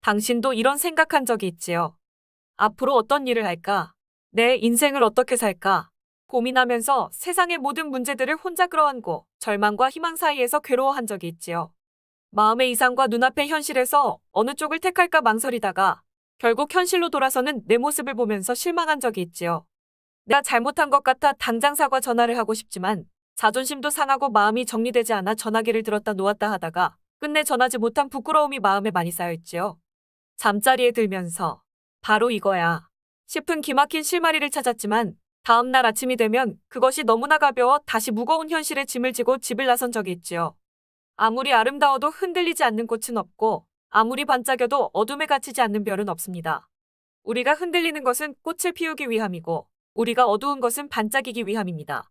당신도 이런 생각한 적이 있지요. 앞으로 어떤 일을 할까? 내 인생을 어떻게 살까? 고민하면서 세상의 모든 문제들을 혼자 끌어안고 절망과 희망 사이에서 괴로워한 적이 있지요. 마음의 이상과 눈앞의 현실에서 어느 쪽을 택할까 망설이다가 결국 현실로 돌아서는 내 모습을 보면서 실망한 적이 있지요. 내가 잘못한 것 같아 당장 사과 전화를 하고 싶지만 자존심도 상하고 마음이 정리되지 않아 전화기를 들었다 놓았다 하다가 끝내 전하지 못한 부끄러움이 마음에 많이 쌓여있지요. 잠자리에 들면서 바로 이거야 싶은 기막힌 실마리를 찾았지만 다음 날 아침이 되면 그것이 너무나 가벼워 다시 무거운 현실에 짐을 지고 집을 나선 적이 있지요. 아무리 아름다워도 흔들리지 않는 꽃은 없고 아무리 반짝여도 어둠에 갇히지 않는 별은 없습니다. 우리가 흔들리는 것은 꽃을 피우기 위함이고 우리가 어두운 것은 반짝이기 위함입니다.